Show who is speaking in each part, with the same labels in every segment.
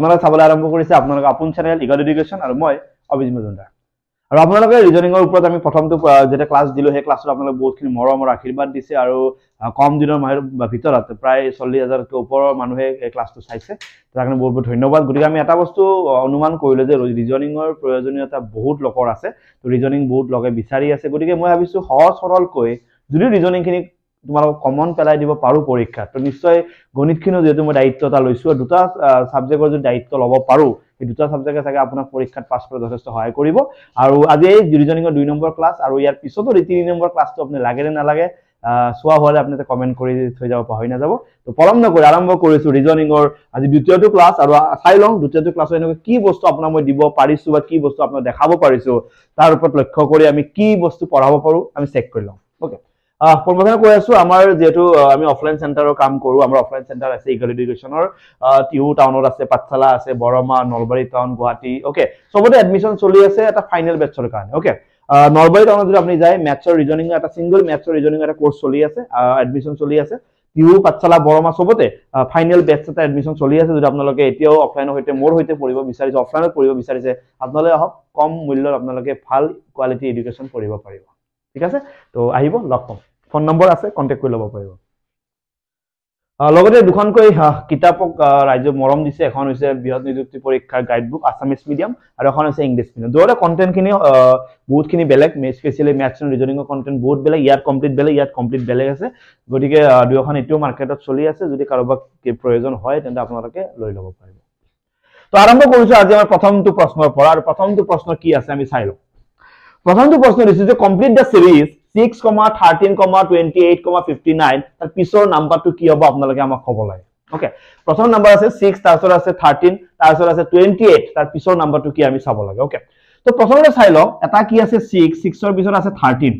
Speaker 1: আপোনালোকে চাবলৈ আৰম্ভ কৰিছে আপোনালোকে আপোন চেনেল ইগল এডুকেশ্যন আৰু মই অভিজিৎ মজুমদাৰ আৰু আপোনালোকে ৰিজনিঙৰ ওপৰত আমি প্ৰথমটো যেতিয়া ক্লাছ দিলোঁ সেই ক্লাসে আপোনালোকে বহুতখিনি মৰমৰ আশীৰ্বাদ দিছে আৰু কম দিনৰ মাহৰ ভিতৰত প্ৰায় চল্লিছ চল্লিশ ওপৰৰ মানুহে মানুষ ক্লাছটো চাইছে তাৰ কাৰণে বহুত বহুত ধন্যবাদ গতিকে আমি এটা বস্তু অনুমান কৰল যে ৰিজনিঙৰ প্ৰয়োজনীয়তা বহুত লোকৰ আছে তো ৰিজনিং বহুত লগে বিচাৰি আছে গতিকে মই ভাবিছোঁ সহজ সৰলকৈ যদিও ৰিজনিং তোমালোকক কমন পেলাই দিব পাৰো পৰীক্ষা তো নিশ্চয় গণিতখিনিও যিহেতু মই দায়িত্ব এটা লৈছো আৰু দুটা ছাবজেক্টৰ যদি দায়িত্ব ল'ব পাৰোঁ সেই দুটা ছাবজেক্টে চাগে আপোনাক পৰীক্ষাত পাছ কৰাত যথেষ্ট সহায় কৰিব আৰু আজি এই ৰিজনিঙৰ দুই নম্বৰ ক্লাছ আৰু ইয়াৰ পিছতো এই তিনি নম্বৰ ক্লাছটো আপুনি লাগে নে নালাগে চোৱা হলে আপুনি কমেণ্ট কৰি থৈ যাব পাহৰি নাযাব তো পলম নকৰি আৰম্ভ কৰিছো ৰিজনিঙৰ আজি দ্বিতীয়টো ক্লাছ আৰু চাই লওঁ দ্বিতীয়টো ক্লাছৰ এনেকৈ কি বস্তু আপোনাক মই দিব পাৰিছো বা কি বস্তু আপোনাক দেখাব পাৰিছো তাৰ ওপৰত লক্ষ্য কৰি আমি কি বস্তু পঢ়াব পাৰোঁ আমি চেক কৰি লওঁ অ'কে প্ৰথমতে কৈ আছো আমাৰ যিহেতু আমি অফলাইন চেণ্টাৰৰ কাম কৰো আমাৰ অফলাইন চেণ্টাৰ আছে ইগল এডুকেশ্যনৰ টিহু টাউনত আছে পাঠশালা আছে বৰমা নলবাৰী টাউন গুৱাহাটী অ'কে চবতে এডমিশ্যন চলি আছে এটা ফাইনেল বেচৰ কাৰণে অ'কে নলবাৰী টাউনত যদি আপুনি যায় মেথছৰ ৰিজনিং এটা ছিংগল মেথছৰ ৰিজনিং এটা কোৰ্চ চলি আছে এডমিশ্যন চলি আছে টিউ পাঠশালা বৰমা সবতে ফাইনেল বেটছ এটা এডমিশ্যন চলি আছে যদি আপোনালোকে এতিয়াও অফলাইনৰ সৈতে মোৰ সৈতে পঢ়িব বিচাৰিছে অফলাইনত পঢ়িব বিচাৰিছে আপোনালোকে আহক কম মূল্যত আপোনালোকে ভাল কোৱালিটি এডুকেশ্যন পঢ়িব পাৰিব ঠিক আছে তো আহিব লগ পাম ফোন নম্বৰ আছে কণ্টেক্ট কৰি ল'ব পাৰিব লগতে দুখনকৈ কিতাপক ৰাইজে মৰম দিছে এখন হৈছে বৃহৎ নিযুক্তি পৰীক্ষাৰ গাইডবুক আছামিজ মিডিয়াম আৰু এখন হৈছে ইংলিছ মিডিয়াম দুয়োটা কণ্টেণ্টখিনি বহুতখিনি বেলেগ স্পেচিয়েলি মেথছ এণ্ড ৰিজনিঙৰ কণ্টেণ্ট বহুত বেলেগ ইয়াত কমপ্লিট বেলেগ ইয়াত কমপ্লিট বেলেগ আছে গতিকে দুয়োখন এতিয়াও মাৰ্কেটত চলি আছে যদি কাৰোবাক প্ৰয়োজন হয় তেন্তে আপোনালোকে লৈ ল'ব পাৰিব তো আৰম্ভ কৰিছোঁ আজি আমাৰ প্ৰথমটো প্ৰশ্নৰ পৰা আৰু প্ৰথমটো প্ৰশ্ন কি আছে আমি চাই লওঁ প্ৰথমটো প্ৰশ্ন দিছোঁ যে কমপ্লিট দ্য চিৰিজ 6, 13, 28, 59 তাৰ পিছৰ নাম্বাৰটো কি হ'ব আপোনালোকে আমাক খবৰ লাগে ওকে প্ৰথম নাম্বাৰ আছে 6 তাৰ আছে 13 তাৰ আছে 28 তাৰ পিছৰ নাম্বাৰটো কি আমি চাব লাগে ওকে তো প্ৰথমতে চাই লওঁ এটা কি আছে 6 6 পিছত আছে 13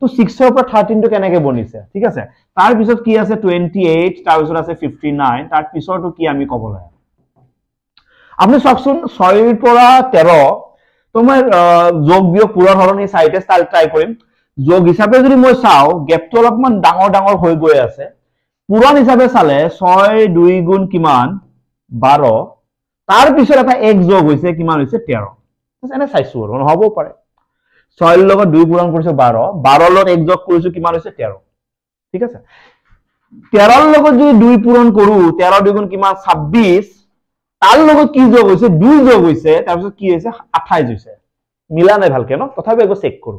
Speaker 1: তো 6 পৰা 13 টো বনিছে ঠিক আছে তাৰ পিছত কি আছে 28 তাৰ পিছত আছে ফিফটি নাইন তাৰ পিছৰটো কি আমি কব লাগে আপুনি চাওকচোন ছয়ৰ ৰ পৰা 13 তোমাৰ যোগ বিয়োগ পূৰণ হৰণ এই ষ্টাইল ট্ৰাই কৰিম যোগ হিচাপে যদি মই চাও গেপটো অলপমান ডাঙৰ ডাঙৰ হৈ গৈ আছে পূৰণ হিচাপে চালে ছয় দুই গুণ কিমান বাৰ তাৰ পিছত এটা এক যোগ হৈছে কিমান হৈছে তেৰ এনে চাইছো আৰু নহবও পাৰে ছয়ৰ লগত দুই পূৰণ কৰিছো বাৰ বাৰৰ লগত এক যোগ কৰিছো কিমান হৈছে তেৰ ঠিক আছে তেৰৰ লগত যদি দুই পূৰণ কৰো তেৰ দুই গুণ কিমান ছাব্বিছ তাৰ লগত কি যোগ হৈছে দুই যোগ হৈছে তাৰপিছত কি হৈছে আঠাইছ হৈছে মিলা নাই ভালকে ন তথাপি একো চেক কৰো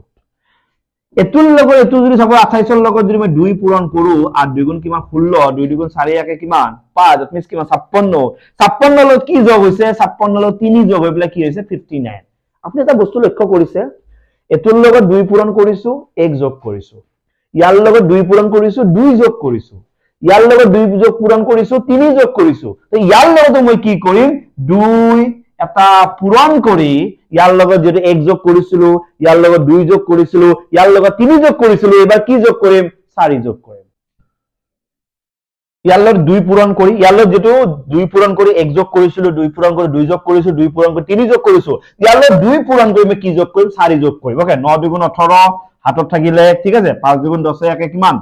Speaker 1: এটোৰ লগত এটো যদি চাব আঠাইশৰ লগত যদি মই দুই পূৰণ কৰো আঠ দুগুণ কিমান ষোল্ল দুই দুগুণ চাৰি একে কিমান পাঁচ মিছ কিমান ছাপন্ন ছাপন্ন লগত কি যোগ হৈছে ছাপন্ন লগত তিনি যোগ হৈ পেলাই কি হৈছে ফিফটি নাইন আপুনি এটা বস্তু লক্ষ্য কৰিছে এটোৰ লগত দুই পূৰণ কৰিছো এক যোগ কৰিছো ইয়াৰ লগত দুই পূৰণ কৰিছো দুই যোগ কৰিছো ইয়াৰ লগত দুই যোগ পূৰণ কৰিছো তিনি যোগ কৰিছো ইয়াৰ লগতো মই কি কৰিম দুই এটা পূৰণ কৰি ইয়াৰ লগত যদি এক যোগ কৰিছিলো ইয়াৰ লগত দুই যোগ কৰিছিলো ইয়াৰ লগত তিনি যোগ কৰিছিলো এইবাৰ কি যোগ কৰিম চাৰি যোগ কৰিম ইয়াৰ লগত দুই পূৰণ কৰি ইয়াৰ লগত যিটো দুই পূৰণ কৰি এক যোগ কৰিছিলো দুই পূৰণ কৰি দুই যোগ কৰিছো দুই পূৰণ কৰি তিনি যোগ কৰিছো ইয়াৰ লগত দুই পূৰণ কৰি আমি কি যোগ কৰিম চাৰি যোগ কৰিম অকে ন দুগুণ ওঠৰ হাতত থাকিলে ঠিক আছে পাঁচ দুগুণ দহে একে কিমান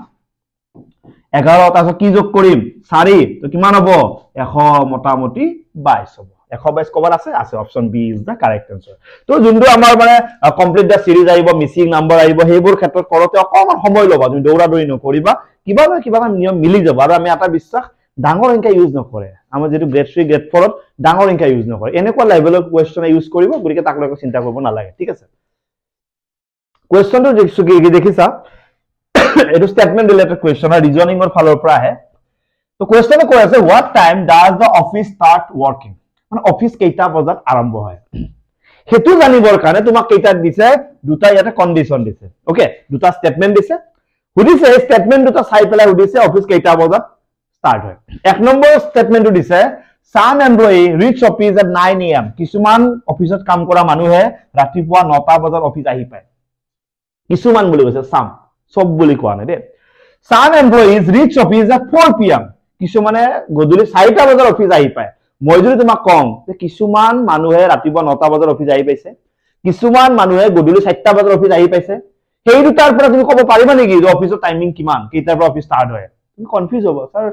Speaker 1: এঘাৰ তাৰপিছত কি যোগ কৰিম চাৰি কিমান হব এশ মোটামুটি বাইশ হব 122 কভার আছে আছে option B is the correct answer তো যুনদু আমার মানে কমপ্লিট দা সিরিজ আইব মিসিং নাম্বার আইব হেবোর ক্ষেত্র করতে অকমান সময় লবা তুমি দৌড়া দৌড়ি নকৰিবা কিবা না কিবা নিয়ম মিলি যাব আৰ আমি আটা বিশ্বাস ডাঙৰ এনকা ইউজ নকৰে আমাৰ যেটো গ্ৰেড 3 গ্ৰেড 4 ত ডাঙৰ এনকা ইউজ নকৰে এনেকুৱা লেভেলৰ কোৱেশ্চন ইউজ কৰিব গৰিকে তাক লৈ চিন্তা কৰিব নালাগে ঠিক আছে কোৱেশ্চনটো দেখিছো কি কি দেখিছা এটো স্টেটমেন্ট ৰিলেটেড কোৱেশ্চন আৰু ৰিজনিংৰ ফালৰ পৰা আহে তো কৈ আছে what time does the office start working মানে অফিচ কেইটা বজাত আৰম্ভ হয় সেইটো জানিবৰ কাৰণে তোমাক কেইটা দিছে দুটা ইয়াতে কণ্ডিশ্যন দিছে অকে দুটা ষ্টেটমেণ্ট দিছে সুধিছে সেই ষ্টেটমেণ্ট দুটা চাই পেলাই সুধিছে অফিচ কেইটা বজাত ষ্টাৰ্ট হয় এক নম্বৰ ষ্টেটমেণ্টটো দিছে some employee reach office at nine A M কিছুমান অফিচত কাম কৰা মানুহে ৰাতিপুৱা নটা বজাত অফিচ আহি পায় কিছুমান বুলি কৈছে চাম চব বুলি কোৱা নাই দেই some employee reach office at four P M কিছুমানে গধূলি চাৰিটা বজাত অফিচ আহি পায় মই যদি তোমাক কওঁ যে কিছুমান মানুহে ৰাতিপুৱা নটা বজাত অফিচ আহি পাইছে কিছুমান মানুহে গধূলি চাৰিটা বজাত অফিচ আহি পাইছে সেই দুটাৰ পৰা তুমি কব পাৰিবা নেকি যে অফিচৰ টাইমিং কিমান কেইটাৰ পৰা অফিচ ষ্টাৰ্ট হয় তুমি কনফিউজ হব ছাৰ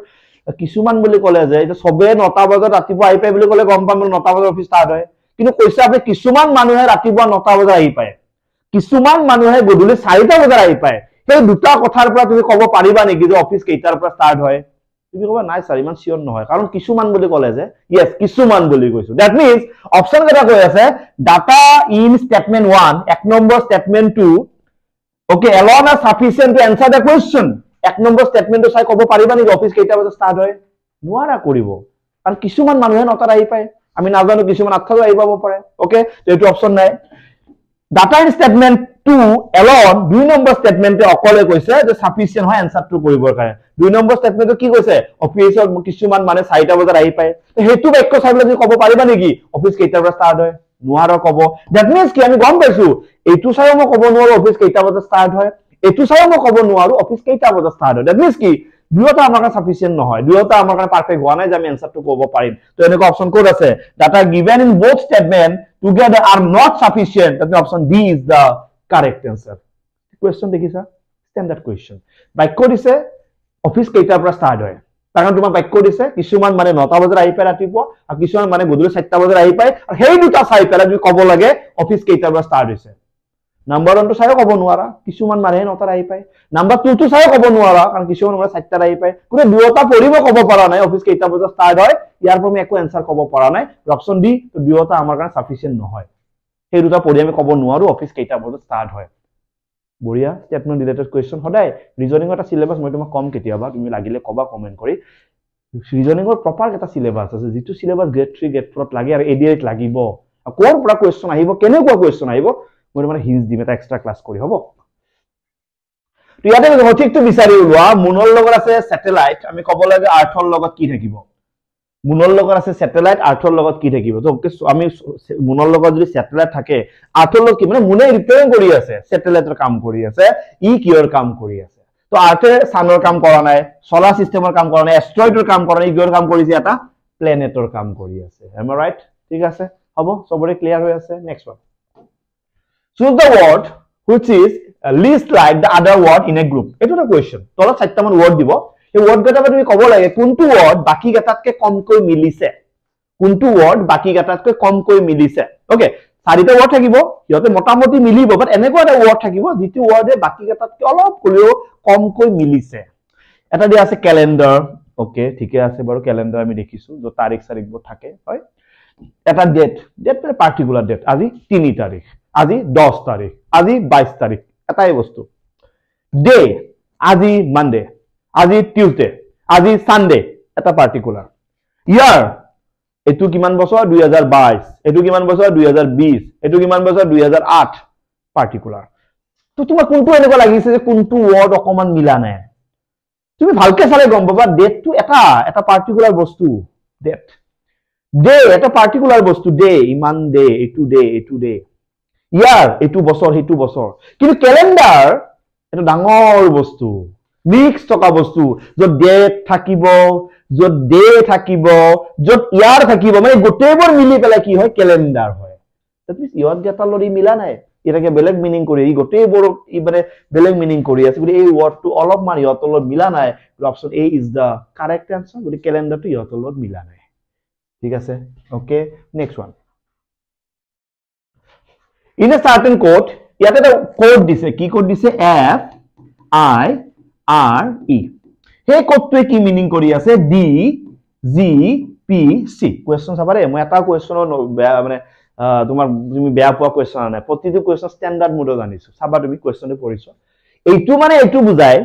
Speaker 1: কিছুমান বুলি কলে যে এতিয়া চবেই নটা বজাত ৰাতিপুৱা আহি পায় বুলি কলে গম পাম নটা বজাত অফিচ ষ্টাৰ্ট হয় কিন্তু কৈছে আপুনি কিছুমান মানুহে ৰাতিপুৱা নটা বজাত আহি পায় কিছুমান মানুহে গধূলি চাৰিটা বজাত আহি পায় সেই দুটা কথাৰ পৰা তুমি কব পাৰিবা নেকি যে অফিচ কেইটাৰ পৰা ষ্টাৰ্ট হয় তুমি কবা নাই স্যার ইমান শিয়র নহয় কারণ কিছুমান বলে কলে যে ইয়েস কিছুমান বলে কইছো দ্যাট মিন্স অপশন কেটা কই আছে ডাটা ইন স্টেটমেন্ট 1 এক নম্বর statement 2 okay alone are sufficient to answer the question এক নম্বর স্টেটমেন্ট সাই কব পারিবা নি অফিস কেটা বাজে স্টার্ট হয় নোয়ারা করিব কারণ কিছুমান মানুহে নতার আই পায় আমি না জানো কিছুমান আত্মা আই পাবো পারে ওকে তো এটু অপশন নাই data in statement two alone দুই নম্বৰ ষ্টেটমেণ্টে অকলে কৈছে যে চাফিচিয়েণ্ট হয় এনচাৰটো কৰিবৰ কাৰণে দুই নম্বৰ ষ্টেটমেণ্টটো কি কৈছে অফিচত কিছুমান মানে চাৰিটা বজাত আহি পায় সেইটো বাক্য চাই পেলাই তুমি কব পাৰিবা নেকি অফিচ কেইটাৰ পৰা ষ্টাৰ্ট হয় নোৱাৰ কব ডেট মিনচ কি আমি গম পাইছো এইটো চাইও মই কব নোৱাৰো অফিচ কেইটা বজাত ষ্টাৰ্ট হয় এইটো চাইও মই কব নোৱাৰো অফিচ কেইটা বজাত ষ্টাৰ্ট হয় ডেট মিনচ কি দুয়োটা আমাৰ কাৰণে চাফিচিয়েণ্ট নহয় দুয়োটা আমাৰ কাৰণে পাৰফেক্ট হোৱা নাই যে আমি এনচাৰটো কব পাৰিম তো এনেকুৱা অপশ্যন কত আছে data given in both statement together are not sufficient option D is the correct answer question দেখিছা স্ট্যান্ডার্ড কুয়েশন বাক্য দিছে অফিস কেইটার পর স্টার্ট হয় কারণ তোমার বাক্য দিছে কিছু মানে নটা বাজার আই পায় রাতেপা আর কিছু মানে গধুলি চারটা বাজার আই পায় আর সেই দুটা চাই পেলায় তুমি কব লাগে অফিস কেইটার পর স্টার্ট হয়েছে নাম্বার ওয়ান তো চাইও কব নারা কিছু মানে নটার আই পায় নাম্বার টু তো চাইও কব নারা কারণ কিছু মানে চারটার আই পায় কিন্তু দুটা পড়ব কব পারা নাই অফিস কেইটা বাজার স্টার্ট হয় ইয়ার পর আমি একো অ্যান্সার কব পারা নাই অপশন ডি তো দুটা আমার কারণে সাফিসিয়েন্ট নহয় সেই দুটা পঢ়ি আমি ক'ব নোৱাৰোঁ অফিচ কেইটা বজাত ষ্টাৰ্ট হয় বঢ়িয়া ষ্টেটমেণ্ট ৰিলেটেড কুৱেশ্যন সদায় ৰিজনিঙৰ এটা চিলেবাছ মই তোমাক ক'ম কেতিয়াবা তুমি লাগিলে ক'বা কমেণ্ট কৰি ৰিজনিঙৰ প্ৰপাৰ এটা চিলেবাছ আছে যিটো চিলেবাছ গ্ৰেড থ্ৰী গ্ৰেড ফ'ৰত লাগে আৰু এডিআইত লাগিব ক'ৰ পৰা কুৱেশ্যন আহিব কেনেকুৱা কুৱেশ্যন আহিব মই তোমাৰ হিন্স দিম এটা এক্সট্ৰা ক্লাছ কৰি হ'ব ইয়াতে সঠিকটো বিচাৰি উলোৱা মুনৰ লগত আছে ছেটেলাইট আমি ক'ব লাগে আৰ্থৰ লগত কি থাকিব মুনৰ লগত আছে ছেটেলাইট আৰ্থৰ লগত কি থাকিব আমি মুনৰ লগত যদি ছেটেলাইট থাকে আৰ্থৰ লগত কি মানে মুনে ৰিপেয়াৰিং কৰি আছে ছেটেলাইটৰ কাম কৰি আছে ই কিয়ৰ কাম কৰি আছে তো আৰ্থে ছানৰ কাম কৰা নাই চলাৰ ছিষ্টেমৰ কাম কৰা নাই এষ্ট্ৰইডৰ কাম কৰা নাই কিয়ৰ কাম কৰিছে এটা প্লেনেটৰ কাম কৰি আছে ৰাইট ঠিক আছে হব চবৰে ক্লিয়াৰ হৈ আছে next one choose the word which is least like the other word in a group এইটো এটা কুৱেশ্যন তলত চাৰিটামান ৱৰ্ড দিব এই ওয়ার্ডগাটা তুমি কব লাগে কোনটো ওয়ার্ড বাকি গাটাতকে কমকৈ মিলিছে কোনটো ওয়ার্ড বাকি গাটাতকৈ কমকৈ মিলিছে ওকে সারিতে ওয়ার্ড থাকিব ইয়াতে মোটামুটি মিলিব বাট এনেকৈ এটা ওয়ার্ড থাকিব যেটো ওয়ার্ডে বাকি গাটাতকৈ অলপ কলিও কমকৈ মিলিছে এটা দি আছে ক্যালেন্ডার ওকে ঠিকই আছে বৰ ক্যালেন্ডার আমি দেখিছো যে তারিখ সারিখ থাকে হয় এটা ডেট ডেট মানে পার্টিকুলার ডেট আজি 3 তারিখ আজি 10 তারিখ আজি 22 তারিখ এটাই বস্তু ডে আজি মানডে আজি টিউজডে আজি চানডে এটা পাৰ্টিকুলাৰ ইয়াৰ এইটো কিমান বছৰ দুই হাজাৰ বাইছ এইটো কিমান বছৰ দুই হাজাৰ বিছ এইটো কিমান বছৰ দুই হাজাৰ আঠ পাৰ্টিকুলাৰ ত' তোমাৰ কোনটো এনেকুৱা লাগিছে যে কোনটো ৱৰ্ড অকণমান মিলা নাই তুমি ভালকে চালে গম পাবা ডেটটো এটা এটা পাৰ্টিকুলাৰ বস্তু ডেট ডে এটা পাৰ্টিকুলাৰ বস্তু ডে ইমান ডে এইটো ডে এইটো ডে ইয়াৰ এইটো বছৰ সেইটো বছৰ কিন্তু কেলেণ্ডাৰ এটা ডাঙৰ বস্তু মিক্স থকা বস্তু যত ডেট থাকিব যত ডে থাকিব যত ইয়াৰ থাকিব মানে গোটেইবোৰ মিলি পেলাই কি হয় কেলেণ্ডাৰ হয় ইয়াত এটা লৰি মিলা নাই ইয়াকে বেলেগ মিনিং কৰি ই গোটেইবোৰক ই মানে বেলেগ মিনিং কৰি আছে গতিকে এই ৱৰ্ডটো অলপমান ইহঁতৰ লগত মিলা নাই option A is the correct answer গতিকে কেলেণ্ডাৰটো ইহঁতৰ লগত মিলা নাই ঠিক আছে okay next one in a certain code ইয়াতে এটা কোড দিছে কি কোড দিছে এফ আই আর ই হে কোডটোয়ে কি মিনিং করি আছে D G P C question সাবারে মই এটা কোয়েশ্চন মানে তোমার তুমি বেয়া পোয়া কোয়েশ্চন আনে প্রতিটো কোয়েশ্চন স্ট্যান্ডার্ড মোডে জানিছো সাবা তুমি কোয়েশ্চন পড়িছো এইটো মানে এইটো বুঝাই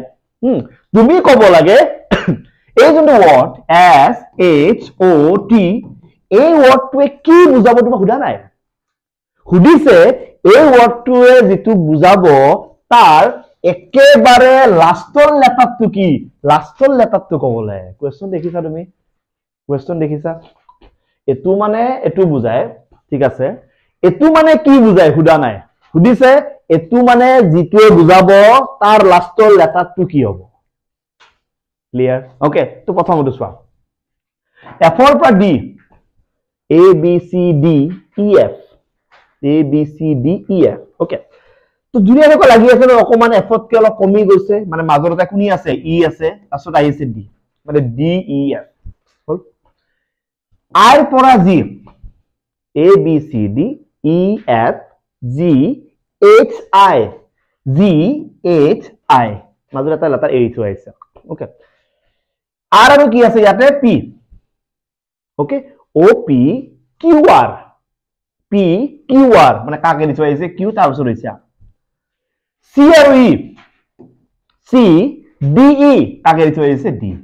Speaker 1: হুম তুমি কব লাগে এই যোনটো ওয়ার্ড এস এইচ ও টি এই ওয়ার্ডটোয়ে কি বুঝাব তুমি হুদা নাই হুদিছে এই ওয়ার্ডটোয়ে যেটো বুঝাব তার একেবাৰে লাষ্টৰ লেটাৰটো কি লাষ্টৰ লেটাৰটো কবলে কুৱেশ্যন দেখিছা তুমি কুৱেশ্যন দেখিছা এইটো মানে এইটো বুজায় ঠিক আছে এইটো মানে কি বুজায় সুধা নাই সুধিছে এইটো মানে যিটোৱে বুজাব তাৰ লাষ্টৰ লেটাৰটো কি হব ক্লিয়াৰ অকে তো প্ৰথমটো চোৱা এফৰ পৰা D A B C D E F A B C D E F okay তো দুনিয়াটো লাগি আছে ন অকণমান এফতকে অলপ কমি গৈছে মানে মাজৰ এটা কোনি আছে ই আছে তাৰপিছত আহি আছে ডি মানে ডি ই এফ হল আইৰ পৰা G A B C D E F G H I G H I মাজত এটা লেটাৰ এৰি ৱাই আহিছে অকে আৰ আৰু কি আছে ইয়াতে P okay O P Q R P Q R মানে কাকে দি থৈ আহিছে কিউ তাৰপিছত হৈছে R C or E? C, D, E. Tagger to is D.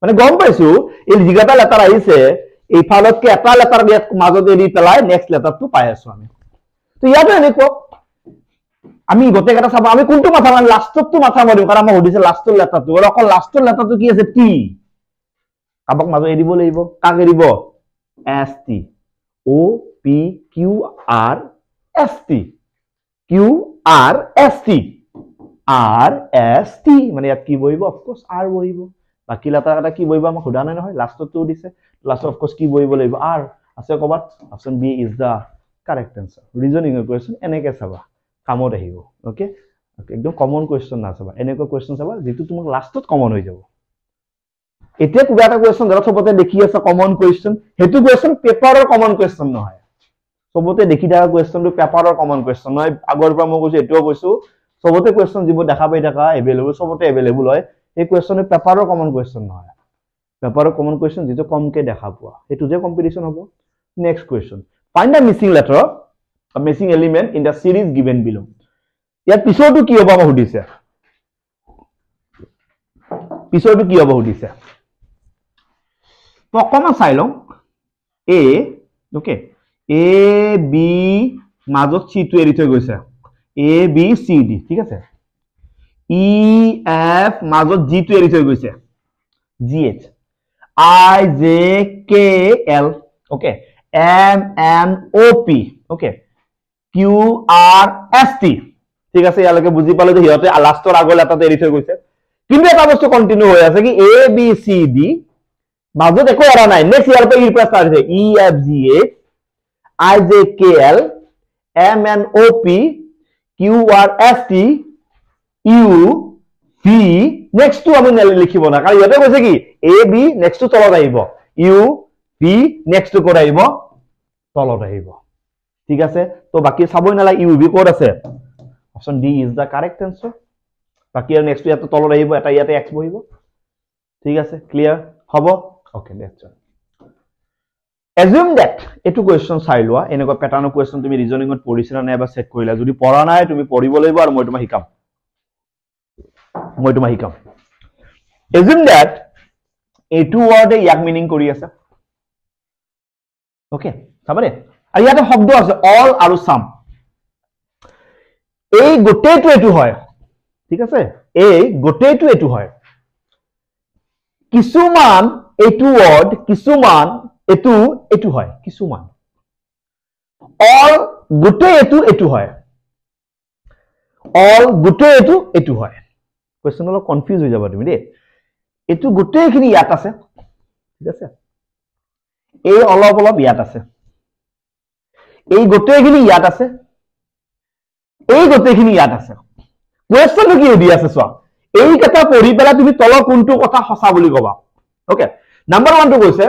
Speaker 1: When a gombezu, if you got a letter, I say, if I look at a letter, get mother de Ripelai, next letter to Pius Swami. So, you have আমি গতে কথা চাব আমি কোনটো মাথা মানে লাষ্টততো মাথা মাৰিম কাৰণ আমাৰ হুদিছে লাষ্টৰ লেটাৰটো আৰু অকল লাষ্টৰ লেটাৰটো কি আছে টি কাবক মাজত এৰিব লাগিব কাক এৰিব S T O' P Q R S T Q R S T আর এস টি মানে ইয়াত কি বহিব অফকোর্স আর বহিব বাকি লাটা কাটা কি বহিব আমাক সোধা নাই নহয় লাস্টতো দিছে লাস্ট অফকোর্স কি বহিব লাগিব আর আছে কবাত option B is the correct answer reasoning এর কোয়েশ্চন এনেকে সাবা কামত আহিব ওকে একদম কমন কোয়েশ্চন না সাবা এনেক কোয়েশ্চন সাবা যেটু তোমাক লাস্টত কমন হৈ যাব এতিয়া কিবা এটা কোয়েশ্চন ধৰা সবতে দেখি আছে কমন কোয়েশ্চন হেতু কোয়েশ্চন পেপাৰৰ কমন কোয়েশ্চন নহয় চবতে দেখি থকা কুৱেশ্যনটো পেপাৰৰ কমন কুৱেশ্যন মই আগৰ পৰা মই কৈছো এইটোও কৈছো সবতে কুৱেশ্যন যিবোৰ দেখা পাই থকা এভেইলেবল চবতে এভেইলেবল হয় সেই কুৱেশ্যনটো পেপাৰৰ কমন কুৱেশ্যন নহয় পেপাৰৰ কমন কুৱেশ্যন যিটো কমকে দেখা পোৱা সেইটো যে কম্পিটিশ্যন হ'ব next question find the missing letter missing element in the series given below ইয়াৰ পিছৰটো কি হ'ব আমাক সুধিছে পিছৰটো কি হ'ব সুধিছে অকণমান চাই লওঁ এ এ বি মাজত চিটো এৰি থৈ গৈছে এ বি চি ডি ঠিক আছে ই e, এফ মাজত জিটো এৰি থৈ গৈছে G H I J K L okay M N O' P okay Q R S T ঠিক আছে ইয়ালৈকে বুজি পালো যে সিহঁতে লাষ্টৰ আগৰ লেটাৰটো এৰি থৈ গৈছে কিন্তু এটা বস্তু কণ্টিনিউ হৈ আছে কি এ বি চি ডি মাজত একো এৰা নাই নেক্সট ইয়াৰ পৰা ইৰ পৰা ষ্টাৰ্ট হৈছে E F G H I J K L M N O' P Q R S T U B নেক্সটটো আমি লিখিব না কাৰণ ইয়াতে কৈছে কি এ বি নেক্সটটো তলত আহিব ইউ বি নেক্সটটো ক'ত আহিব তলত আহিব ঠিক আছে তো বাকী চাবই নালাগে ইউ বি ক'ত আছে option D is the correct answer বাকী আৰু নেক্সটটো ইয়াতে তলত আহিব এটা ইয়াতে এক্স বহিব ঠিক আছে ক্লিয়াৰ হ'ব অ'কে নেক্সট এজুম ডেট এইটো কুৱেশ্যন চাই লোৱা এনেকুৱা পেটাৰ্ণৰ কুৱেশ্যন তুমি ৰিজনিঙত পঢ়িছিলা নাই বা চেক কৰিলা যদি পৰা নাই তুমি পঢ়িব লাগিব আৰু মই তোমাক শিকাম মই তোমাক শিকাম এজুম ডেট এইটো ৱৰ্ডে ইয়াক মিনিং কৰি আছা অকে চাবা দে আৰু ইয়াতে শব্দ আছে অল আৰু চাম এই গোটেইটো এইটো হয় ঠিক আছে এই গোটেইটো এইটো হয় কিছুমান এইটো ৱৰ্ড কিছুমান এইটো এইটো হয় কিছুমান অল গোটেই এইটো এইটো হয় অল গোটেই এইটো এইটো হয় কুৱেশ্যন অলপ কনফিউজ হৈ যাবা তুমি দেই এইটো গোটেইখিনি ইয়াত আছে ঠিক আছে এই অলপ অলপ ইয়াত আছে এই গোটেইখিনি ইয়াত আছে এই গোটেইখিনি ইয়াত আছে কুৱেশ্যনটো কি সুধি আছে চোৱা এইকেইটা পঢ়ি পেলাই তুমি তলৰ কোনটো কথা সঁচা বুলি কবা অ'কে নাম্বাৰ ওৱানটো কৈছে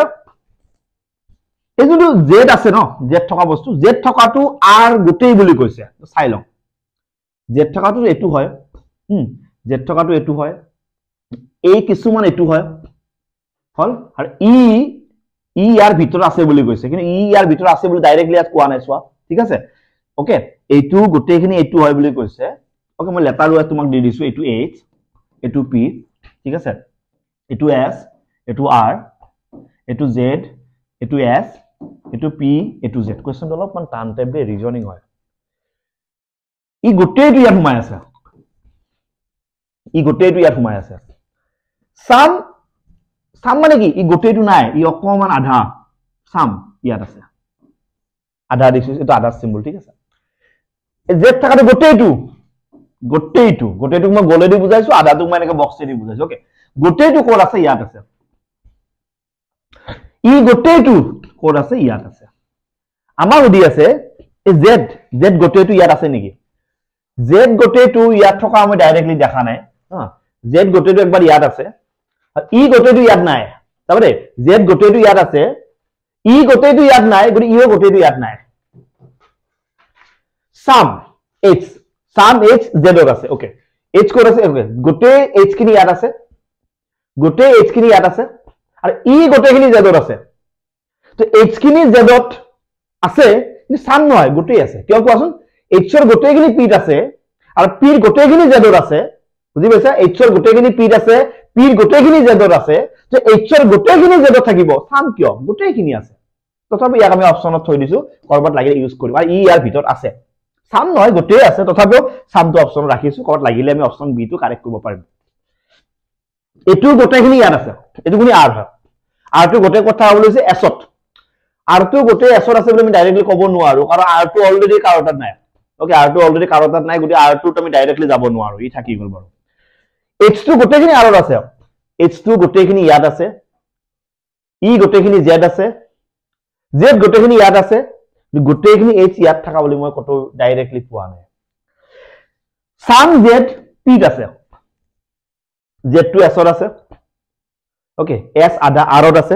Speaker 1: এই যোনটো জেড আছে ন জেড থকা বস্তু জেড থকাটো আৰ গোটেই বুলি কৈছে চাই লওঁ জেড থকাটো এইটো হয় জেড থকাটো এইটো হয় এই কিছুমান এইটো হয় হ'ল আৰু ই ই ইয়াৰ ভিতৰত আছে বুলি কৈছে কিন্তু ই ইয়াৰ ভিতৰত আছে বুলি ডাইৰেক্টলি ইয়াত কোৱা নাই চোৱা ঠিক আছে অ'কে এইটো গোটেইখিনি এইটো হয় বুলি কৈছে অ'কে মই লেটাৰ ৱাইজ তোমাক দি দিছোঁ এইটো এইচ এইটো পি ঠিক আছে এইটো এছ এইটো আৰ এইটো জেড এইটো এছ এইটো পি এইটো জেড কুৱেশ্যনটো অলপমান টান টাইপ দেই ৰিজনিং হয় ই গোটেইটো ইয়াত সোমাই আছে ই গোটেইটো ইয়াত সোমাই আছে চাম চাম মানে কি ই গোটেইটো নাই ই অকণমান আধা চাম ইয়াত আছে আধা দিছো এইটো আধা চিম্বল ঠিক আছে জেড থকাটো গোটেইটো গোটেইটো গোটেইটোক মই গলেদি বুজাইছো আধাটোক মই এনেকে বক্সেদি বুজাইছো অ'কে গোটেইটো ক'ত আছে ইয়াত আছে ই গোটেইটো ক'ত আছে ইয়াত আছে আমাৰ সুধি আছে এই জেদ জেদ গোটেইটো ইয়াত আছে নেকি জেদ গোটেইটো ইয়াত থকা আমি ডাইৰেক্টলি দেখা নাই জেদ গোটেইটো একবাৰ ইয়াত আছে ই গোটেইটো ইয়াত নাই তাৰপৰা দেই জেদ গোটেইটো ইয়াত আছে ই গোটেইটো ইয়াত নাই গতিকে ইও গোটেইটো ইয়াত নাই চাম এইচ চাম এইচ জেদত আছে অ'কে এইচ ক'ত আছে গোটেই এইচ খিনি ইয়াত আছে গোটেই এইচ খিনি ইয়াত আছে আর ই গোটেখিনি জেদত আছে তো এইচ খিনি জেদত আছে কিন্তু সান নহয় গোটেই আছে কিয় কোৱাচোন এইচৰ গোটেইখিনি পিট আছে আৰ পিৰ গোটেইখিনি জেদত আছে বুঝি পাইছা এইচৰ গোটেইখিনি পিট আছে পিৰ গোটেইখিনি জেদত আছে যে এইচৰ গোটেইখিনি জেদত থাকিব সান কিয় গোটেইখিনি আছে তথাপি ইয়াক আমি অপশ্যনত থৈ দিছোঁ ক'ৰবাত লাগিলে ইউজ কৰিম আৰু ই ইয়াৰ ভিতৰত আছে চাম নহয় গোটেই আছে তথাপিও চামটো অপশ্যনত ৰাখিছোঁ ক'ৰবাত লাগিলে আমি অপশ্যন বিটো কাৰেক্ট কৰিব পাৰিম এইটোৰ গোটেইখিনি ইয়াত আছে এইটো কোনো আৰ হয় আৰটো গোটেই কথা বুলি হৈছে এছত আৰটো গোটেই এছত আছে বুলি আমি ডাইৰেক্টলি ক'ব নোৱাৰো কাৰণ আৰটো অলৰেডি কাৰো তাত নাই অ'কে আৰটো অলৰেডি কাৰো তাত নাই গতিকে আৰটোত আমি ডাইৰেক্টলি যাব নোৱাৰোঁ ই থাকি গ'ল বাৰু এইচটো গোটেইখিনি আৰত আছে এইচটো গোটেইখিনি ইয়াত আছে ই e গোটেইখিনি জেদ আছে জেদ গোটেইখিনি ইয়াত আছে গোটেইখিনি এইচ ইয়াত থকা বুলি মই ক'তো ডাইৰেক্টলি পোৱা নাই চাম জেদ পিত আছে টো এছত আছে ওকে এস আধা আৰ আছে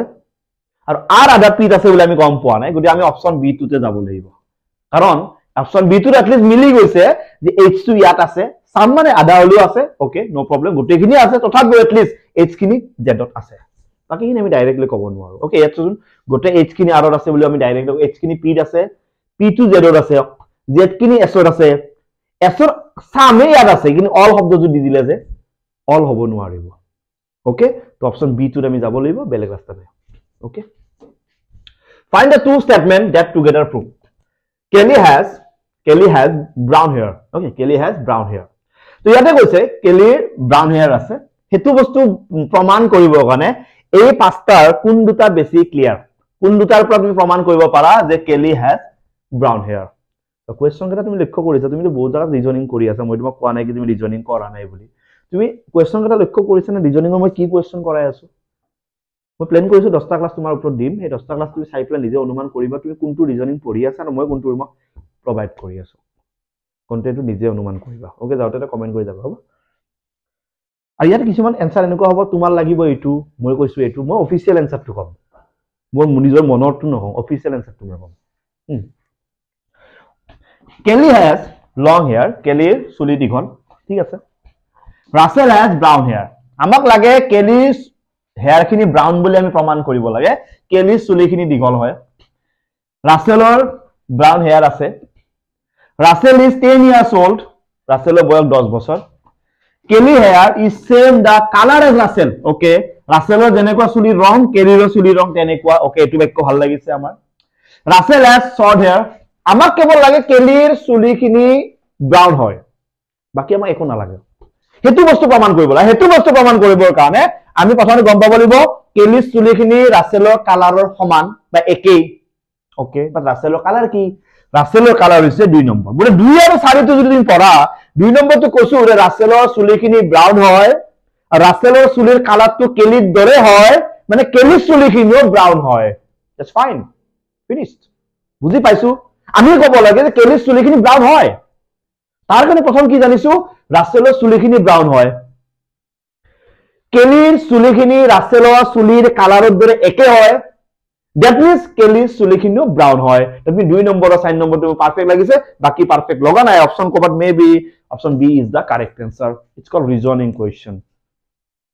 Speaker 1: আৰ আৰ আধা পিত আছে বলে আমি কম পোৱা নাই গতি আমি অপশন বি টুতে যাব লাগিব কারণ অপশন বি টুত এটলিস্ট মিলি গৈছে যে এইচ টু ইয়াত আছে সাম মানে আধা হলেও আছে ওকে নো প্রবলেম গোটেইখিনি আছে তথাপিও এটলিস্ট এইচ খিনি জেডত আছে বাকিখিনি আমি ডাইরেক্টলি কব নোৱাৰো ওকে ইয়াত চোন গোটেই এইচ খিনি আর আছে বুলি আমি ডাইরেক্ট এইচ খিনি পিত আছে পি টু জেডত আছে জেড খিনি এসত আছে এসর সামে ইয়াত আছে কিন্তু অল শব্দ যদি দিলে যে অল হব নোৱাৰিব ওকে তো অপশন বি টুত আমি যাব লাগিব বেলেগ ৰাস্তা নাই okay find the two statement that together prove Kelly has Kelly has brown hair okay Kelly has brown hair তো ইয়াতে কৈছে কেলিৰ ব্ৰাউন হেয়াৰ আছে সেইটো বস্তু প্ৰমাণ কৰিবৰ কাৰণে এই পাঁচটাৰ কোন দুটা বেছি ক্লিয়াৰ কোন দুটাৰ পৰা তুমি প্ৰমাণ কৰিব পাৰা যে কেলি হেজ ব্ৰাউন হেয়াৰ কুৱেশ্যনকেইটা তুমি লক্ষ্য কৰিছা তুমিতো বহুত জেগাত ৰিজনিং কৰি আছা মই তোমাক কোৱা নাই কি তুমি ৰিজনিং কৰা নাই বুলি তুমি কুৱেশ্যন কেইটা লক্ষ্য নে ৰিজনিঙৰ মই কি কুৱেশ্যন কৰাই আছো মই প্লেন কৰিছোঁ দহটা ক্লাছ তোমাৰ ওপৰত দিম সেই দহটা ক্লাছ তুমি চাই পেলাই নিজে অনুমান কৰিবা তুমি কোনটো ৰিজনিং পঢ়ি আছা আৰু মই কোনটো ৰুমত প্ৰভাইড কৰি আছো কণ্টেণ্টটো নিজে অনুমান কৰিবা অ'কে যাওঁতে কমেণ্ট কৰি যাবা হ'ব আৰু ইয়াত কিছুমান এনচাৰ এনেকুৱা হ'ব তোমাৰ লাগিব এইটো মই কৈছোঁ এইটো মই অফিচিয়েল এনচাৰটো ক'ম মোৰ নিজৰ মনৰটো নহওঁ অফিচিয়েল এনচাৰটো মই ক'ম কেলি হেজ লং হেয়াৰ কেলিৰ চুলি দীঘল ঠিক আছে Russell has brown hair. আমাক লাগে কেলিৰ হেয়াৰখিনি ব্ৰাউন বুলি আমি প্ৰমাণ কৰিব লাগে কেলিৰ চুলিখিনি দীঘল হয় ৰাছেলৰ ব্ৰাউন হেয়াৰ আছে Russell is ten years old ৰাছেলৰ বয়স দহ বছৰ Kelly hair is same the colour as Russell okay ৰাছেলৰ যেনেকুৱা চুলি ৰং কেলিৰো চুলি ৰং তেনেকুৱা অ'কে এইটো বাক্য ভাল লাগিছে আমাৰ ৰাছেল এজ শ্বৰ্ট হেয়াৰ আমাক কেৱল লাগে কেলিৰ চুলিখিনি ব্ৰাউন হয় বাকী আমাক একো নালাগে সেইটো বস্তু প্ৰমাণ কৰিব লাগে সেইটো বস্তু প্ৰমাণ কৰিবৰ কাৰণে আমি প্ৰথমতে গম পাব লাগিব কেলিছ চুলিখিনি ৰাছেলৰ কালাৰৰ সমান বা একেই অ'কে বাট ৰাছেলৰ কালাৰ কি ৰাছেলৰ কালাৰ হৈছে দুই নম্বৰ বোলে দুই আৰু চাৰিটো যদি তুমি পঢ়া দুই নম্বৰটো কৈছো যে ৰাছেলৰ চুলিখিনি ব্ৰাউন হয় আৰু ৰাছেলৰ চুলিৰ কালাৰটো কেলিৰ দৰে হয় মানে কেলিছ চুলিখিনিও ব্ৰাউন হয় ফাইন ফিনিশ্ড বুজি পাইছো আমি ক'ব লাগে যে কেলিছ চুলিখিনি ব্ৰাউন হয় তাৰ কাৰণে প্ৰথম কি জানিছো ৰাছেলৰ চুলিখিনি ব্ৰাউন হয় কেলিৰ চুলিখিনি ৰাছেলৰ চুলিৰ কালাৰৰ দৰে একে হয় ডেট মিন্স কেলিৰ চুলিখিনিও ব্ৰাউন হয় তুমি দুই নম্বৰ চাৰি নম্বৰটো পাৰ্ফেক্ট লাগিছে বাকী পাৰ্ফেক্ট লগা নাই অপশ্যন ক'ৰবাত may be option B is the correct answer it's call reasoning question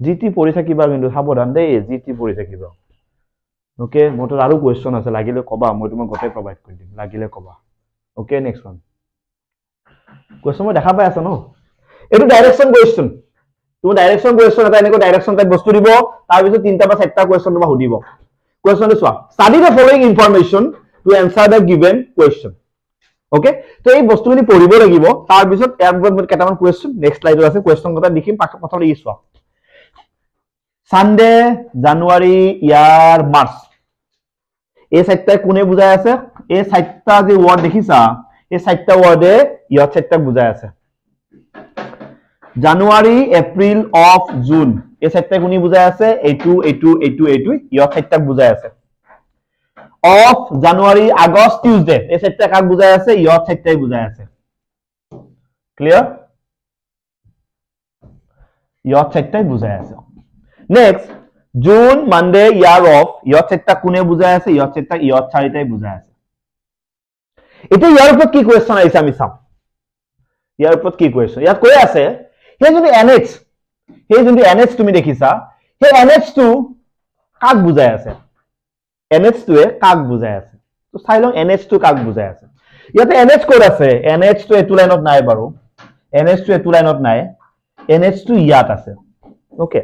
Speaker 1: G T পঢ়ি থাকিবা কিন্তু সাৱধান দেই জি টি পঢ়ি থাকিবা অ'কে মোৰ তাত আৰু কুৱেশ্যন আছে লাগিলে ক'বা মই তোমাক গোটেই প্ৰভাইড কৰি দিম লাগিলে ক'বা অ'কে নেক্সট ওৱান কৈছো মই দেখা পাই আছো ন এইটো ডাইৰেকশ্যন কৈছোন তুমি ডাইৰেকশ্যন কৈছো এটা এনেকৈ ডাইৰেকশ্যন টাইপ বস্তু দিব তাৰপিছত তিনিটা বা চাৰিটা কুৱেশ্যন তোমাক সুধিব কুৱেশ্যনটো চোৱা study the following information to answer the given question okay তো এই বস্তুখিনি পঢ়িব লাগিব তাৰপিছত ইয়াৰ ওপৰত কেইটামান কুৱেশ্যন নেক্সট লাইনত আছে কুৱেশ্যন কথা লিখিম প্ৰথমতে ই চোৱা চানডে জানুৱাৰী ইয়াৰ মাৰ্চ এই চাৰিটাই কোনে বুজাই আছে এই চাৰিটা যে ৱৰ্ড দেখিছা এই চারটা ওয়ার্ডে ইয়ত চারটা বুঝাই আছে জানুয়ারি এপ্রিল অফ জুন এই চারটা কোনি বুঝাই আছে এইটু এইটু এইটু এইটু ইয়ত চারটাক বুঝাই আছে অফ জানুয়ারি আগস্ট টিউজডে এই চারটা কাক বুঝাই আছে ইয়ত চারটাই বুঝাই আছে ক্লিয়ার ইয়ত চারটাই বুঝাই আছে next June Monday year of ইয়ত চারটা কোনে বুঝাই আছে ইয়ত চারটা ইয়ত চারিটাই বুঝাই আছে এতিয়া ইয়াৰ ওপৰত কি কুৱেশ্যন আহিছে আমি চাম ইয়াৰ ওপৰত কি কুৱেশ্যন ইয়াত কৈ আছে সেই যোনটো এনএইচ সেই যোনটো এনএইচ তুমি দেখিছা সেই এনএইচটো কাক বুজাই আছে এনএইচটোৱে কাক বুজাই আছে চাই লওঁ এনএইচটো কাক বুজাই আছে ইয়াতে এনএইচ কত আছে এনএইচটো এইটো লাইনত নাই বাৰু এনএইচটো এইটো লাইনত নাই এনএইচটো ইয়াত আছে অকে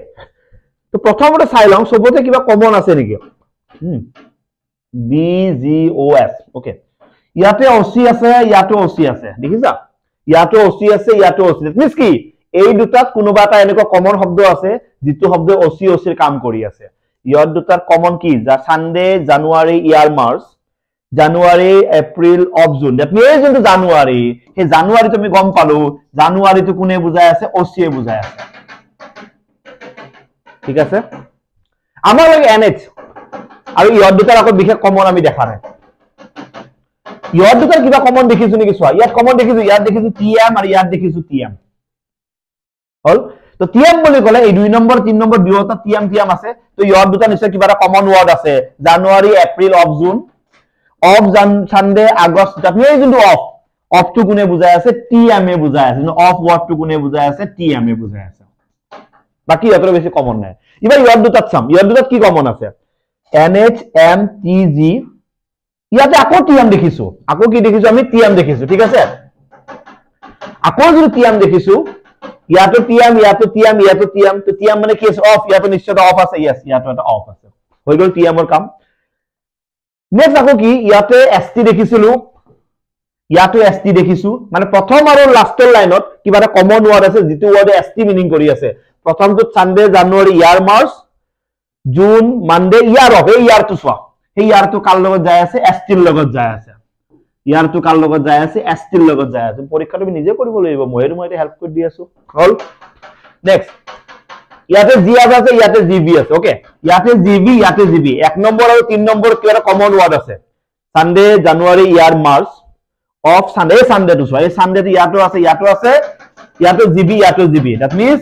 Speaker 1: ত' প্ৰথমতে চাই লওঁ চবতে কিবা কমন আছে নেকি B G O' S okay ইয়াতে অচি আছে ইয়াতো অচি আছে দেখিছা ইয়াতো অচি আছে ইয়াতো অসি আছে কি এই দুটাত কোনোবা এটা এনেকুৱা কমন শব্দ আছে যিটো শব্দ অচি অচিৰ কাম কৰি আছে ইয়াত দুটাত কমন কি Sunday January year March January April of June এই যোনটো জানুৱাৰী সেই জানুৱাৰীটো আমি গম পালো জানুৱাৰীটো কোনে বুজাই আছে অচিয়ে বুজাই আছে ঠিক আছে আমাৰ লাগে এইচ আৰু ইহঁত দুটাৰ আকৌ বিশেষ কমন আমি দেখা নাই ইয়ার দুটার কিবা কমন দেখিছো নেকি সোয়া ইয়াত কমন দেখিছো ইয়াত দেখিছো টিএম আর আৰু ইয়াত দেখিছো টিএম হল তো টিএম বলি ক'লে এই দুই নম্বর তিন নম্বর দুটা টিএম টিএম আছে তো ইয়ার দুটা নিশ্চয় কিবা কমন ওয়ার্ড আছে January April of June of Jan Sunday August August এই যোনটো অফ অফ টু কোনে বুজাই আছে টিএম এ বুজাই আছে অফ ওয়ার্ড টু কোনে বুজাই আছে টিএম এ বুজাই আছে বাকি ইয়াতকৈ বেশি কমন নাই এবার ইয়ার দুটা সাম ইয়ার দুটা কি কমন আছে N H M T G ইয়াতে আকৌ টি এম দেখিছো আকৌ কি দেখিছো আমি টি এম দেখিছো ঠিক আছে আকৌ যদি টিয়াম দেখিছো ইয়াতো টিয়াম ইয়াতো টিয়াম ইয়াতো টিয়াম টিয়াম মানে কি আছে অফ ইয়াতো নিশ্চয় অফ আছে ইয়াতো এটা অফ আছে হৈ গল টিয়ামৰ কাম নেক্সট আকৌ কি ইয়াতে এছ টি দেখিছিলো ইয়াতো এছ টি দেখিছো মানে প্ৰথম আৰু লাষ্টৰ লাইনত কিবা এটা কমন ৱৰ্ড আছে যিটো ৱৰ্ডে এছ টি মিনিং কৰি আছে প্ৰথমটোত Sunday January year March June Monday year of এই ইয়াৰটো চোৱা সেই ইয়ারটো কার লগত যায় আছে এসটির লগত যায় আছে ইয়ারটো কার লগত যায় আছে এসটির লগত যায় আছে পরীক্ষাটো নিজে কৰিব লৈব মই এটা হেল্প কৰি দিছো হল নেক্সট ইয়াতে জি আছে আছে ইয়াতে জিবি আছে ওকে ইয়াতে জিবি ইয়াতে জিবি এক নম্বৰ আৰু তিন নম্বৰ কিয় কমন ওয়ার্ড আছে Sunday January year March of Sunday Sunday to সাই সানডে ইয়াতো আছে ইয়াতো আছে ইয়াতো জিবি ইয়াতো জিবি দ্যাট মিন্স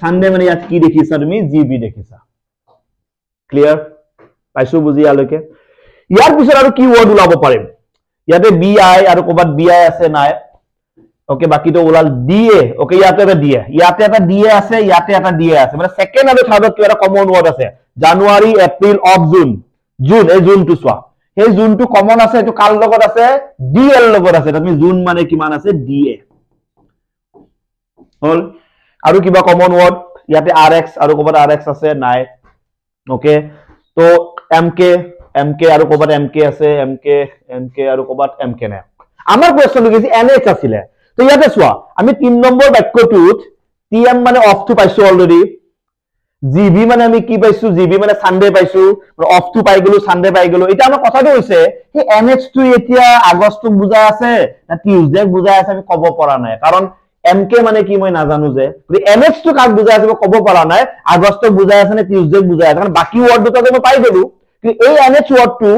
Speaker 1: সানডে মানে ইয়াত কি দেখিছা তুমি জিবি দেখিছা ক্লিয়াৰ পাইছো বুজি ইয়ালৈকে ইয়াৰ পিছত আৰু কি ৱৰ্ড ওলাব পাৰিম ইয়াতে বি আই আৰু ক'ৰবাত বি আই আছে নাই ওকে বাকীটো ওলাল ডি এ ওকে ইয়াতে এটা ডি এ ইয়াতে এটা ডি এ আছে ইয়াতে এটা ডি এ আছে মানে সেকেন্ড আৰু থাৰ্ডত কিবা কমন ৱৰ্ড আছে January April of June June এই জুনটো চোৱা সেই জুনটো কমন আছে এটো কাৰ লগত আছে ডি এল লগত আছে তুমি জুন মানে কিমান আছে ডি এ হল আৰু কিবা কমন ৱৰ্ড ইয়াতে আৰ এক্স আৰু কৰবাত আৰ এক্স আছে নাই ওকে তো এম কে এম কে আর কোবাদ এম কে আছে এম কে এম কে আর কোবাদ এম কে না আমার কোয়েশ্চন লিখেছি এন এইচ আসলে তো ইয়াতে চা আমি তিন নম্বর বাক্যটুত টি এম মানে অফ টু পাইছো অলরেডি জিবি মানে আমি কি পাইছো জিবি মানে সানডে পাইছো অফ টু পাই গেলো সানডে পাই গেলো এটা আমার কথাটো হয়েছে এই এন এইচ টু এতিয়া আগস্ট বুঝা আছে না টিউজডে বুঝা আছে আমি কব পড়া নাই কারণ এম কে মানে কি মই নাজানো যে এম এক্স টো কাক বুজাই আছে মই কব পৰা নাই আগষ্ট বুজাই আছে নে টিউজডেক বুজাই আছে কাৰণ বাকী ৱৰ্ড দুটা মই পাই গলো কিন্তু এই এন এক্স ৱৰ্ডটো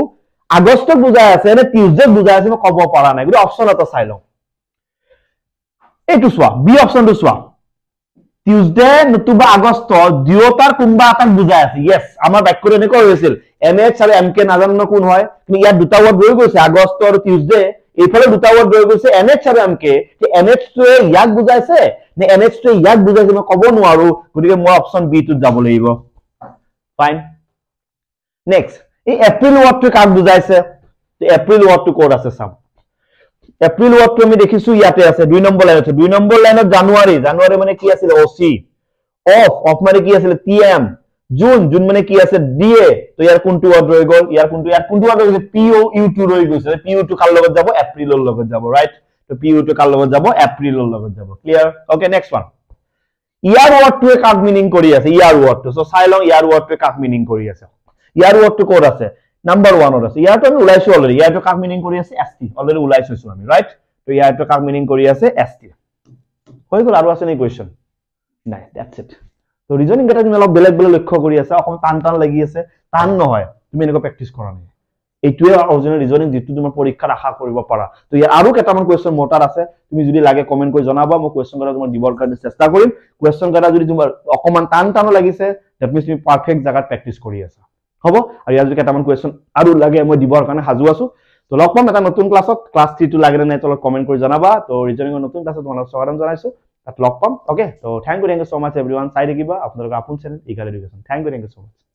Speaker 1: আগষ্টক বুজাই আছে নে টিউজডেক বুজাই আছে মই কব পৰা নাই গতিকে অপচন এটা চাই লওঁ এইটো চোৱা বি অপশ্যনটো চোৱা টিউজডে নতুবা আগষ্ট দুয়োটাৰ কোনোবা এটাক বুজাই আছে য়েছ আমাৰ বাক্যটো এনেকুৱা হৈছিল এম এক্স আৰু এম কে নাজানো কোন হয় কিন্তু ইয়াত দুটা ৱৰ্ড গৈ গৈছে আগষ্ট আৰু টিউজডে' এইফালে দুটা ৱৰ্ড গৈ গৈছে এনএইচ আৰু এমকে যে এনএইচ টোয়ে ইয়াক বুজাইছে নে এনএইচ টোয়ে ইয়াক বুজাইছে মই কব নোৱাৰো গতিকে মই অপচন বি টোত যাব লাগিব ফাইন নেক্সট এই এপ্ৰিল ৱাৰ্ডটোৱে কাক বুজাইছে এপ্ৰিল ৱৰ্ডটো কত আছে চাম এপ্ৰিল ৱাৰ্ডটো আমি দেখিছো ইয়াতে আছে দুই নম্বৰ লাইন আছে দুই নম্বৰ লাইনত জানুৱাৰী জানুৱাৰী মানে কি আছিলে অ চি অফ অফ মানে কি আছিলে টি এম জুন জুন মানে কি আছে ডি এ তো ইয়ার কোনটো ওয়ার্ড রই গল ইয়ার কোনটো ইয়ার কোনটো ওয়ার্ড গৈছে পি ও ইউ টু রই গৈছে পি ও টু কার লগত যাব এপ্ৰিলৰ লগত যাব ৰাইট তো পি ও টু কাৰ লগত যাব এপ্ৰিলৰ লগত যাব ক্লিয়াৰ ওকে নেক্সট ওয়ান ইয়াৰ ওয়াৰ্ড টু এ কাক মিনিং কৰি আছে ইয়াৰ ওয়াৰ্ড টু সো চাই লং ইয়াৰ ওয়াৰ্ড টু কাক মিনিং কৰি আছে ইয়াৰ ওয়াৰ্ড টু কোড আছে নাম্বাৰ ওয়ানত আছে ইয়াৰটো আমি ওলাইছো অলৰেডি ইয়াৰটো কাক মিনিং কৰি আছে এস টি অলৰেডি ওলাইছো আমি ৰাইট তো ইয়াৰটো কাক মিনিং কৰি আছে এস টি হৈ গল আৰু আছে নে কুৱেশ্যন নাই দেটছ ইট তো ৰিজনিং এটা তুমি অলপ বেলেগ বেলেগ লক্ষ্য কৰি আছা অকণমান টান টান লাগি আছে টান নহয় তুমি এনেকুৱা প্ৰেক্টিছ কৰা নাই এইটোৱে অৰিজিনেল ৰিজনিং যিটো তোমাৰ পৰীক্ষাত আশা কৰিব পাৰা তো ইয়াৰ আৰু কেইটামান কুৱেশ্যন মোৰ তাত আছে তুমি যদি লাগে কমেণ্ট কৰি জনাবা মই কুৱেশ্যন কেইটা তোমাৰ দিবৰ কাৰণে চেষ্টা কৰিম কুৱেশ্যন কেইটা যদি তোমাৰ অকণমান টান টানো লাগিছে ডেট মিনছ তুমি পাৰফেক্ট জেগাত প্ৰেক্টিছ কৰি আছা হ'ব আৰু ইয়াৰ যদি কেইটামান কুৱেশ্যন আৰু লাগে মই দিবৰ কাৰণে সাজু আছো তো লগ পাম এটা নতুন ক্লাছত ক্লাছ থ্ৰীটো লাগে নে নাই তলত কমেণ্ট কৰি জনাবা তো ৰিজনিঙৰ নতুন ক্লাছত তোমালোকক স্বাগতম জনাইছো at Lockpump. Okay, so thank you, thank you so much, everyone. Sai Rigiba, Apnaraga Apun channel, Eagle Education. Thank you, thank you so much.